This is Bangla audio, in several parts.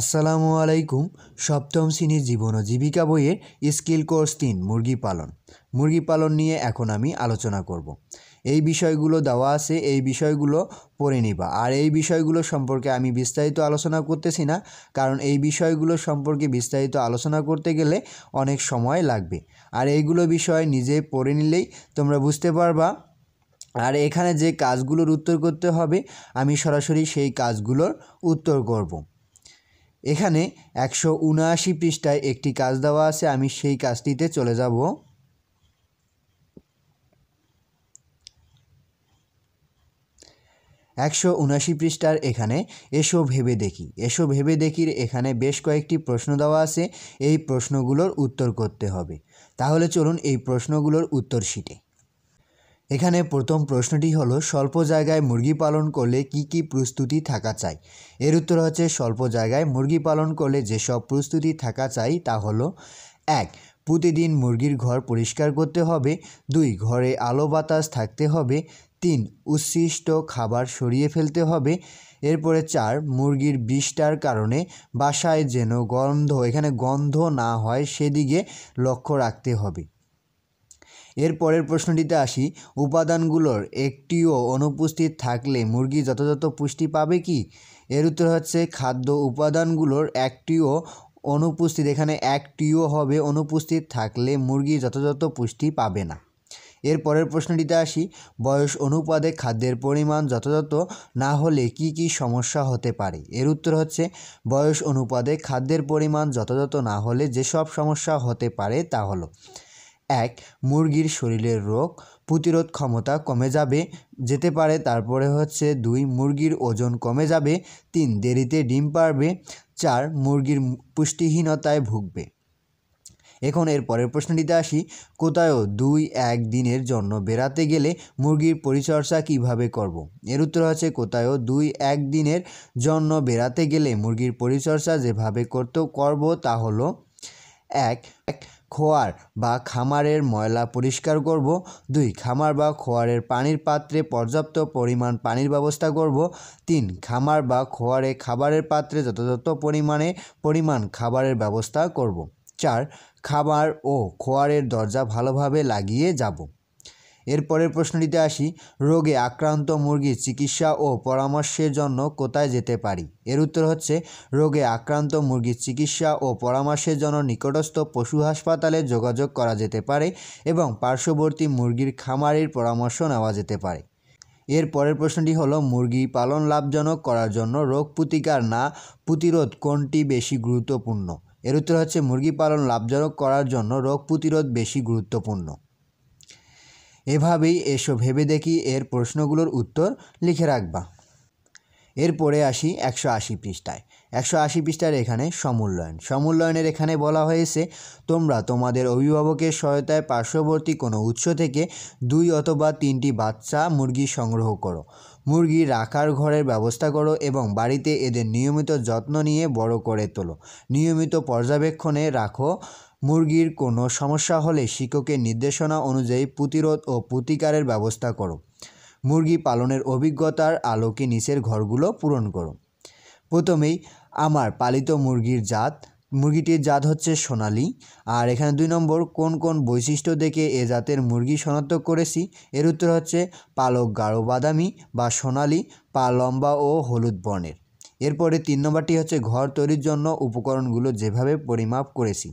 আসসালামু আলাইকুম সপ্তম শ্রেণীর জীবন ও জীবিকা বইয়ের স্কিল কোর্স তিন মুরগি পালন মুরগি পালন নিয়ে এখন আমি আলোচনা করব। এই বিষয়গুলো দেওয়া আছে এই বিষয়গুলো পড়ে নিবা আর এই বিষয়গুলো সম্পর্কে আমি বিস্তারিত আলোচনা করতেছি না কারণ এই বিষয়গুলো সম্পর্কে বিস্তারিত আলোচনা করতে গেলে অনেক সময় লাগবে আর এইগুলো বিষয় নিজে পড়ে নিলেই তোমরা বুঝতে পারবা আর এখানে যে কাজগুলোর উত্তর করতে হবে আমি সরাসরি সেই কাজগুলোর উত্তর করবো এখানে একশো উনআশি পৃষ্ঠায় একটি কাজ দেওয়া আছে আমি সেই কাজটিতে চলে যাব একশো উনাশি পৃষ্ঠার এখানে এসো ভেবে দেখি এসো ভেবে দেখির এখানে বেশ কয়েকটি প্রশ্ন দেওয়া আছে এই প্রশ্নগুলোর উত্তর করতে হবে তাহলে চলুন এই প্রশ্নগুলোর উত্তর শিটে এখানে প্রথম প্রশ্নটি হলো স্বল্প জায়গায় মুরগি পালন করলে কি কি প্রস্তুতি থাকা চাই এর উত্তর হচ্ছে স্বল্প জায়গায় মুরগি পালন করলে যেসব প্রস্তুতি থাকা চাই তা হলো এক প্রতিদিন মুরগির ঘর পরিষ্কার করতে হবে দুই ঘরে আলো বাতাস থাকতে হবে তিন উচ্ছিষ্ট খাবার সরিয়ে ফেলতে হবে এরপরে চার মুরগির বিষটার কারণে বাসায় যেন গন্ধ এখানে গন্ধ না হয় সেদিকে লক্ষ্য রাখতে হবে এর পরের প্রশ্নটিতে আসি উপাদানগুলোর একটিও অনুপস্থিত থাকলে মুরগি যথাযথ পুষ্টি পাবে কি এর উত্তর হচ্ছে খাদ্য উপাদানগুলোর একটিও অনুপস্থিত এখানে একটিও হবে অনুপস্থিত থাকলে মুরগি যথাযথ পুষ্টি পাবে না এর পরের প্রশ্নটিতে আসি বয়স অনুপাদে খাদ্যের পরিমাণ যথাযথ না হলে কি কি সমস্যা হতে পারে এর উত্তর হচ্ছে বয়স অনুপাদে খাদ্যের পরিমাণ যথাযথ না হলে যেসব সমস্যা হতে পারে তা হলো এক মুরগির শরীরের রোগ প্রতিরোধ ক্ষমতা কমে যাবে যেতে পারে তারপরে হচ্ছে দুই মুরগির ওজন কমে যাবে তিন দেরিতে ডিম পারবে চার মুরগির পুষ্টিহীনতায় ভুগবে এখন এর পরের প্রশ্নটিতে আসি কোথায়ও দুই এক দিনের জন্য বেড়াতে গেলে মুরগির পরিচর্যা কিভাবে করব। এর উত্তর হচ্ছে কোথায়ও দুই এক দিনের জন্য বেড়াতে গেলে মুরগির পরিচর্যা যেভাবে করতে করব তা হলো এক খোয়ার বা খামারের ময়লা পরিষ্কার করব দুই খামার বা খোয়ারের পানির পাত্রে পর্যাপ্ত পরিমাণ পানির ব্যবস্থা করব তিন খামার বা খোয়ারে খাবারের পাত্রে যথাযথ পরিমাণে পরিমাণ খাবারের ব্যবস্থা করব চার খাবার ও খোয়ারের দরজা ভালোভাবে লাগিয়ে যাব এরপরের প্রশ্নটিতে আসি রোগে আক্রান্ত মুরগির চিকিৎসা ও পরামর্শের জন্য কোথায় যেতে পারি এর উত্তর হচ্ছে রোগে আক্রান্ত মুরগির চিকিৎসা ও পরামর্শের জন্য নিকটস্থ পশু হাসপাতালে যোগাযোগ করা যেতে পারে এবং পার্শ্ববর্তী মুরগির খামারের পরামর্শ নেওয়া যেতে পারে এর পরের প্রশ্নটি হলো মুরগি পালন লাভজনক করার জন্য রোগ প্রতিকার না প্রতিরোধ কোনটি বেশি গুরুত্বপূর্ণ এর উত্তর হচ্ছে মুরগি পালন লাভজনক করার জন্য রোগ প্রতিরোধ বেশি গুরুত্বপূর্ণ এভাবেই এসো ভেবে দেখি এর প্রশ্নগুলোর উত্তর লিখে রাখবা এরপরে আসি একশো আশি পৃষ্ঠায় একশো আশি পৃষ্ঠার এখানে সমূল্যায়ন সমূল্যায়নের এখানে বলা হয়েছে তোমরা তোমাদের অভিভাবকের সহায়তায় পার্শ্ববর্তী কোনো উৎস থেকে দুই অথবা তিনটি বাচ্চা মুরগি সংগ্রহ করো মুরগি রাখার ঘরের ব্যবস্থা করো এবং বাড়িতে এদের নিয়মিত যত্ন নিয়ে বড় করে তোলো নিয়মিত পর্যবেক্ষণে রাখো মুরগির কোনো সমস্যা হলে শিক্ষকের নির্দেশনা অনুযায়ী প্রতিরোধ ও প্রতিকারের ব্যবস্থা করো মুরগি পালনের অভিজ্ঞতার আলোকে নিচের ঘরগুলো পূরণ করো প্রথমেই আমার পালিত মুরগির জাত মুরগিটির জাত হচ্ছে সোনালি আর এখানে দুই নম্বর কোন কোন বৈশিষ্ট্য দেখে এ জাতের মুরগি শনাক্ত করেছি এর উত্তর হচ্ছে পালক গাঢ় বাদামি বা সোনালি পা লম্বা ও হলুদ বর্ণের এরপরে তিন নম্বরটি হচ্ছে ঘর তৈরির জন্য উপকরণগুলো যেভাবে পরিমাপ করেছি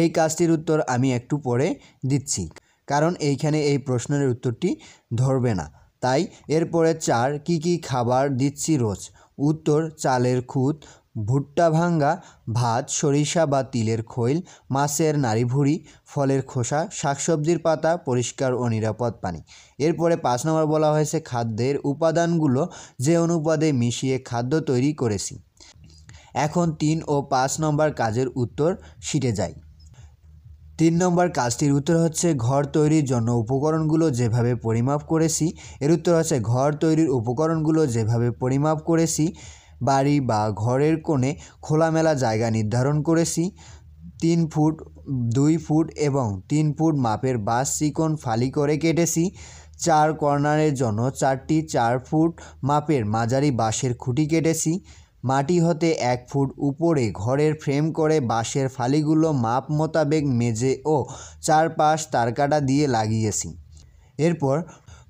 এই কাজটির উত্তর আমি একটু পরে দিচ্ছি কারণ এইখানে এই প্রশ্নের উত্তরটি ধরবে না তাই এরপরে চার কি কি খাবার দিচ্ছি রোজ উত্তর চালের খুঁত ভুট্টা ভাঙ্গা ভাত সরিষা বা তিলের খৈল মাছের নাড়িভুড়ি ফলের খোসা শাকসবজির পাতা পরিষ্কার ও নিরাপদ পানি এরপরে পাঁচ নম্বর বলা হয়েছে খাদ্যের উপাদানগুলো যে অনুপাদে মিশিয়ে খাদ্য তৈরি করেছি এখন তিন ও পাঁচ নম্বর কাজের উত্তর ছিটে যায় তিন নম্বর কাজটির উত্তর হচ্ছে ঘর তৈরির জন্য উপকরণগুলো যেভাবে পরিমাপ করেছি এর উত্তর হচ্ছে ঘর তৈরির উপকরণগুলো যেভাবে পরিমাপ করেছি বাড়ি বা ঘরের কোণে খোলামেলা জায়গা নির্ধারণ করেছি তিন ফুট দুই ফুট এবং তিন ফুট মাপের বাস চিকন ফালি করে কেটেছি চার কর্নারের জন্য চারটি চার ফুট মাপের মাঝারি বাঁশের খুঁটি কেটেছি মাটি হতে এক ফুট উপরে ঘরের ফ্রেম করে বাঁশের ফালিগুলো মাপ মোতাবেক মেঝে ও চারপাশ তারকাটা দিয়ে লাগিয়েছি এরপর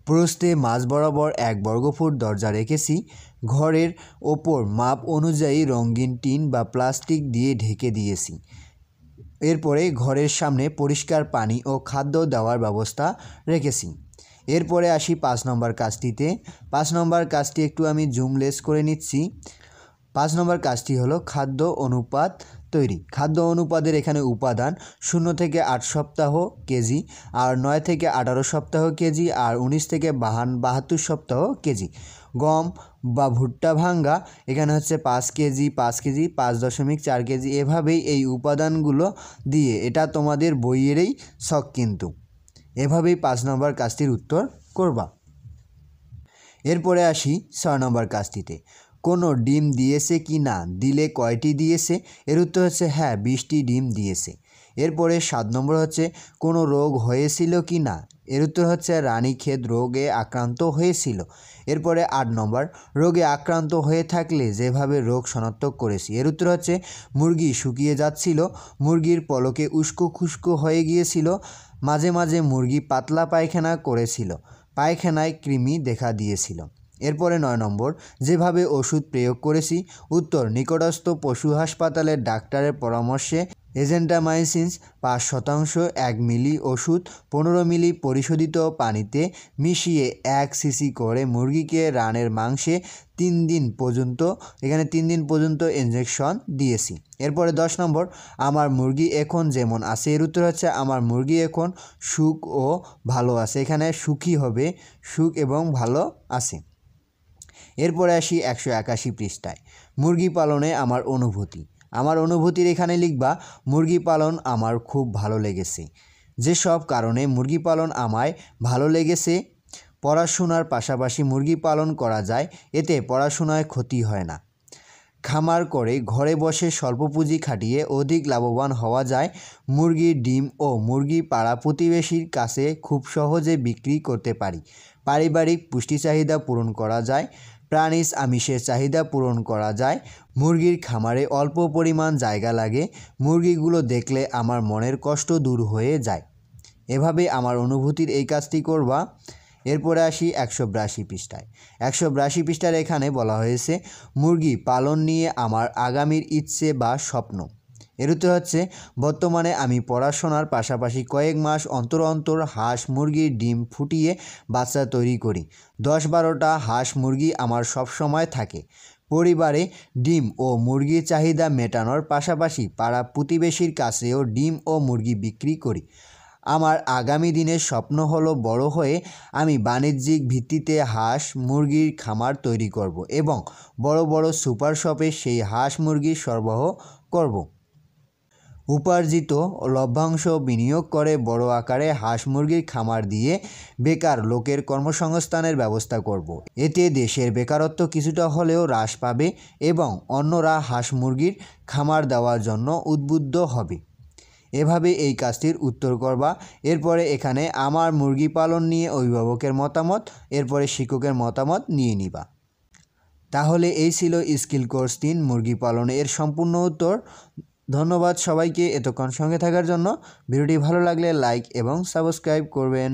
প্রস্থে মাঝ বরাবর এক বর্গফুট দরজা রেখেছি ঘরের ওপর মাপ অনুযায়ী রঙিন টিন বা প্লাস্টিক দিয়ে ঢেকে দিয়েছি এরপরে ঘরের সামনে পরিষ্কার পানি ও খাদ্য দেওয়ার ব্যবস্থা রেখেছি এরপরে আসি পাঁচ নম্বর কাজটিতে পাঁচ নম্বর কাজটি একটু আমি জুম লেস করে নিচ্ছি পাঁচ নম্বর কাজটি হলো খাদ্য অনুপাত তৈরি খাদ্য অনুপাতের এখানে উপাদান শূন্য থেকে আট সপ্তাহ কেজি আর নয় থেকে আঠারো সপ্তাহ কেজি আর উনিশ থেকে বাহান বাহাত্তর সপ্তাহ কেজি গম বা ভুট্টা ভাঙ্গা এখানে হচ্ছে পাঁচ কেজি পাঁচ কেজি পাঁচ দশমিক চার কেজি এভাবেই এই উপাদানগুলো দিয়ে এটা তোমাদের বইয়েরই শখ কিন্তু এভাবেই পাঁচ নম্বর কাজটির উত্তর করবা এরপরে আসি ছয় নম্বর কাজটিতে কোনো ডিম দিয়েছে কি না দিলে কয়টি দিয়েছে এর উত্তর হচ্ছে হ্যাঁ বিশটি ডিম দিয়েছে এরপরে সাত নম্বর হচ্ছে কোনো রোগ হয়েছিল কি না এর উত্তর হচ্ছে রানীক্ষেত রোগে আক্রান্ত হয়েছিল এরপরে আট নম্বর রোগে আক্রান্ত হয়ে থাকলে যেভাবে রোগ শনাক্ত করেছি এর উত্তর হচ্ছে মুরগি শুকিয়ে যাচ্ছিল মুরগির পলকে উস্কো খুস্কো হয়ে গিয়েছিল মাঝে মাঝে মুরগি পাতলা পায়খানা করেছিল পায়খানায় কৃমি দেখা দিয়েছিল এরপরে নয় নম্বর যেভাবে ওষুধ প্রয়োগ করেছি উত্তর নিকটস্থ পশু হাসপাতালের ডাক্তারের পরামর্শে এজেন্টামাইসিন্স পাঁচ শতাংশ এক মিলি ওষুধ পনেরো মিলি পরিশোধিত পানিতে মিশিয়ে এক সিসি করে মুরগিকে রানের মাংসে তিন দিন পর্যন্ত এখানে তিন দিন পর্যন্ত ইঞ্জেকশন দিয়েছি এরপরে দশ নম্বর আমার মুরগি এখন যেমন আছে এর উত্তর হচ্ছে আমার মুরগি এখন সুখ ও ভালো আছে এখানে সুখী হবে সুখ এবং ভালো আছে এরপরে আসি একশো একাশি পৃষ্ঠায় মুরগি পালনে আমার অনুভূতি আমার অনুভূতির এখানে লিখবা মুরগি পালন আমার খুব ভালো লেগেছে যেসব কারণে মুরগি পালন আমায় ভালো লেগেছে পড়াশোনার পাশাপাশি মুরগি পালন করা যায় এতে পড়াশোনায় ক্ষতি হয় না খামার করে ঘরে বসে স্বল্প পুঁজি খাটিয়ে অধিক লাভবান হওয়া যায় মুরগির ডিম ও মুরগি পাড়া প্রতিবেশীর কাছে খুব সহজে বিক্রি করতে পারি পারিবারিক পুষ্টি চাহিদা পূরণ করা যায় প্রাণীজ আমিষের চাহিদা পূরণ করা যায় মুরগির খামারে অল্প পরিমাণ জায়গা লাগে মুরগিগুলো দেখলে আমার মনের কষ্ট দূর হয়ে যায় এভাবে আমার অনুভূতির এই কাজটি করবা এরপরে আসি একশো বিরাশি পৃষ্ঠায় একশো বিরাশি পৃষ্ঠার এখানে বলা হয়েছে মুরগি পালন নিয়ে আমার আগামীর ইচ্ছে বা স্বপ্ন এর হচ্ছে বর্তমানে আমি পড়াশোনার পাশাপাশি কয়েক মাস অন্তর অন্তর হাঁস মুরগির ডিম ফুটিয়ে বাচ্চা তৈরি করি দশ বারোটা হাঁস মুরগি আমার সব সময় থাকে পরিবারে ডিম ও মুরগির চাহিদা মেটানোর পাশাপাশি পাড়া প্রতিবেশীর কাছেও ডিম ও মুরগি বিক্রি করি আমার আগামী দিনের স্বপ্ন হলো বড় হয়ে আমি বাণিজ্যিক ভিত্তিতে হাঁস মুরগির খামার তৈরি করব এবং বড় বড় সুপার শপে সেই হাঁস মুরগির সরবরাহ করব উপার্জিত লভ্যাংশ বিনিয়োগ করে বড় আকারে হাঁস মুরগির খামার দিয়ে বেকার লোকের কর্মসংস্থানের ব্যবস্থা করব। এতে দেশের বেকারত্ব কিছুটা হলেও হ্রাস পাবে এবং অন্যরা হাঁস মুরগির খামার দেওয়ার জন্য উদ্বুদ্ধ হবে এভাবে এই কাজটির উত্তর করবা এরপরে এখানে আমার মুরগি পালন নিয়ে অভিভাবকের মতামত এরপরে শিক্ষকের মতামত নিয়ে নিবা তাহলে এই ছিল স্কিল কোর্স তিন মুরগি পালনের সম্পূর্ণ উত্তর ধন্যবাদ সবাইকে এতক্ষণ সঙ্গে থাকার জন্য ভিডিওটি ভালো লাগলে লাইক এবং সাবস্ক্রাইব করবেন